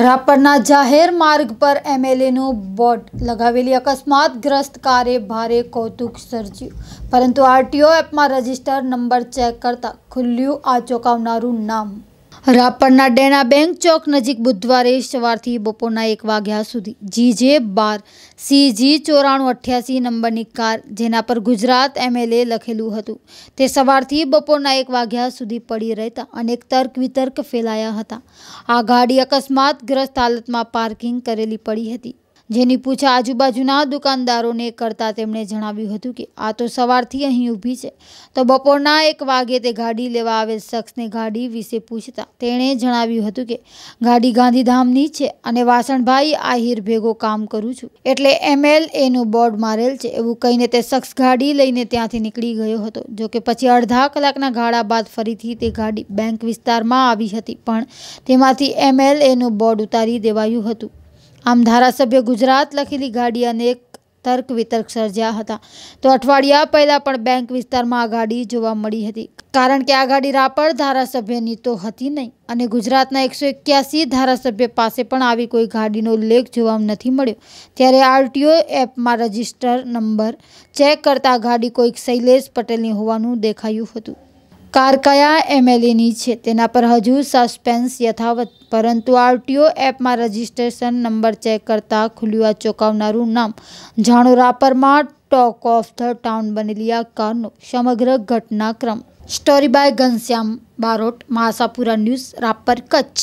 રાપરના જાહેર માર્ગ પર એમએલએનું બોર્ડ લગાવેલી અકસ્માતગ્રસ્ત કારે ભારે કૌતુક સર્જ્યું પરંતુ આરટીઓ એપમાં રજિસ્ટર નંબર ચેક કરતાં ખુલ્લ્યું આ ચોંકાવનારું નામ રાપરના ડેના બેંક ચોક નજીક બુધવારે સવારથી બપોરના એક વાગ્યા સુધી જી જે બાર સી જી ચોરાણું અઠ્યાસી નંબરની કાર જેના પર ગુજરાત એમએલએ લખેલું હતું તે સવારથી બપોરના એક વાગ્યા સુધી પડી રહેતા અનેક તર્ક વિતર્ક ફેલાયા હતા આ ગાડી અકસ્માત ગ્રસ્ત હાલતમાં પાર્કિંગ કરેલી પડી હતી જેની પૂછા આજુબાજુના દુકાનદારોને કરતાં તેમણે જણાવ્યું હતું કે આ તો સવારથી અહીં ઊભી છે તો બપોરના એક વાગે તે ગાડી લેવા આવેલ શખ્સને ગાડી વિશે પૂછતા તેણે જણાવ્યું હતું કે ગાડી ગાંધીધામની છે અને વાસણભાઈ આહિર ભેગો કામ કરું છું એટલે એમએલ એનું બોર્ડ મારેલ છે એવું કહીને તે શખ્સ ગાડી લઈને ત્યાંથી નીકળી ગયો હતો જો કે પછી અડધા કલાકના ગાળા બાદ ફરીથી તે ગાડી બેંક વિસ્તારમાં આવી હતી પણ તેમાંથી એમએલ એનું બોર્ડ ઉતારી દેવાયું હતું આમ ધારાસભ્ય ગુજરાત લખેલી ગાડી અને એક તર્ક વિતર્ક સર્જ્યા હતા તો અઠવાડિયા પહેલાં પણ બેંક વિસ્તારમાં આ ગાડી જોવા મળી હતી કારણ કે આ ગાડી રાપર ધારાસભ્યની તો હતી નહીં અને ગુજરાતના એકસો એક્યાસી ધારાસભ્ય પાસે પણ આવી કોઈ ગાડીનો ઉલ્લેખ જોવા નથી મળ્યો ત્યારે આરટીઓ એપમાં રજિસ્ટર નંબર ચેક કરતાં ગાડી કોઈક શૈલેષ પટેલની હોવાનું દેખાયું હતું કાર કયા એમએલએની છે તેના પર હજુ સસ્પેન્સ યથાવત પરંતુ આરટીઓ એપમાં રજિસ્ટ્રેશન નંબર ચેક કરતાં ખુલ્યું આ ચોંકાવનારું નામ જાણો રાપરમાં ટોક ઓફ ધ ટાઉન બનેલી આ કારનો સમગ્ર ઘટનાક્રમ story by Ghanshyam Barot Masapura news Rapar Kutch